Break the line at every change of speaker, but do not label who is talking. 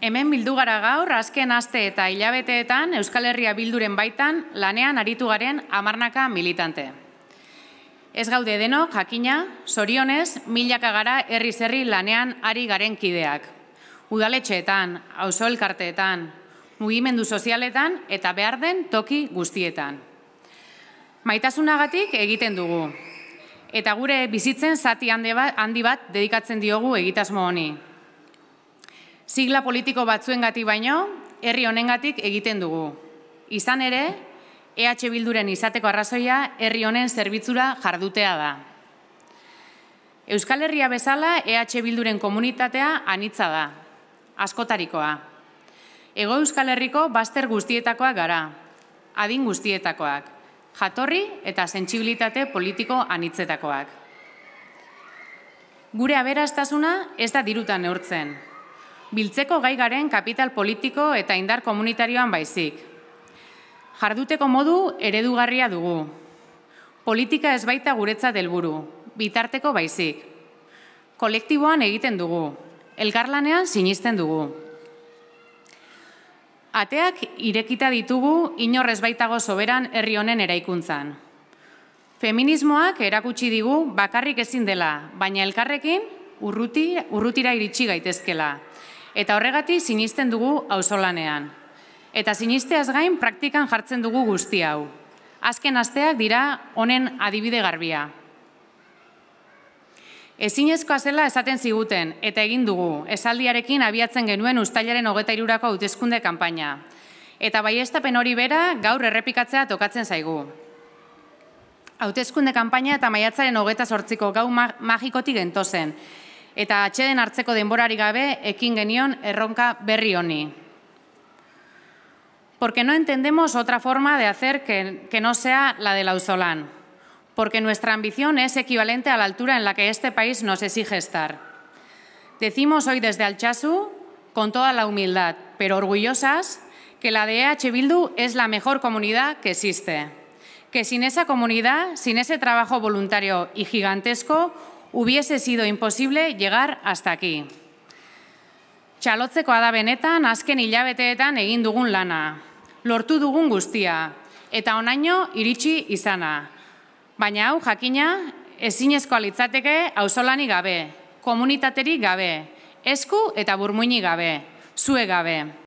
Hemen bildu gara gaur, azken aste eta hilabeteetan Euskal Herria bilduren baitan lanean aritu garen amarnaka militante. Ez gaude denok, jakina, sorionez, milaka gara herri zerri lanean ari garen kideak. Udaletxeetan, auzo mugimendu sozialetan eta behar den toki guztietan. Maitasunagatik egiten dugu. Eta gure bizitzen zati handi bat dedikatzen diogu egitasmo honi sigla politiko batzuengatik baino, herri honengatik egiten dugu. Izan ere, EH Bilduren izateko arrazoia herri honen zerbitzura jardutea da. Euskal Herria bezala EH Bilduren komunitatea anitza da, askotarikoa. Ego Euskal Herriko bazter guztietakoak gara, adin guztietakoak, jatorri eta sentsibilitate politiko anitzetakoak. Gure aberastasuna ez da dirutan neurtzen biltzeko gai garen kapital politiko eta indar komunitarioan baizik. Jarduteko modu eredugarria dugu. Politika ez baita guretza delburu, bitarteko baizik. Kolektiboan egiten dugu, elgarlanean sinisten dugu. Ateak irekita ditugu inorrez baitago soberan herri honen eraikuntzan. Feminismoak erakutsi digu bakarrik ezin dela, baina elkarrekin urruti, urrutira iritsi gaitezkela. Eta horregati sinisten dugu auzolanean. Eta sinisteaz gain praktikan jartzen dugu guzti hau. Azken asteak dira honen adibide garbia. Ezinezkoa zela esaten ziguten eta egin dugu, esaldiarekin abiatzen genuen ustailaren hogeta irurako hautezkunde kanpaina. Eta bai hori bera gaur errepikatzea tokatzen zaigu. Hauteskunde kanpaina eta maiatzaren hogeta sortziko gau magikotik entozen, eta atxeden hartzeko denborari gabe ekin genion erronka berri honi. Porque no entendemos otra forma de hacer que, no sea la la Usolán. Porque nuestra ambición es equivalente a la altura en la que este país nos exige estar. Decimos hoy desde Alchazu, con toda la humildad, pero orgullosas, que la de EH Bildu es la mejor comunidad que existe. Que sin esa comunidad, sin ese trabajo voluntario y gigantesco, hubiese sido imposible llegar hasta aquí. Txalotzekoa da benetan azken hilabeteetan egin dugun lana, lortu dugun guztia, eta onaino iritsi izana. Baina hau jakina, ezinezkoa litzateke auzolani gabe, komunitaterik gabe, esku eta burmuini gabe, zue gabe.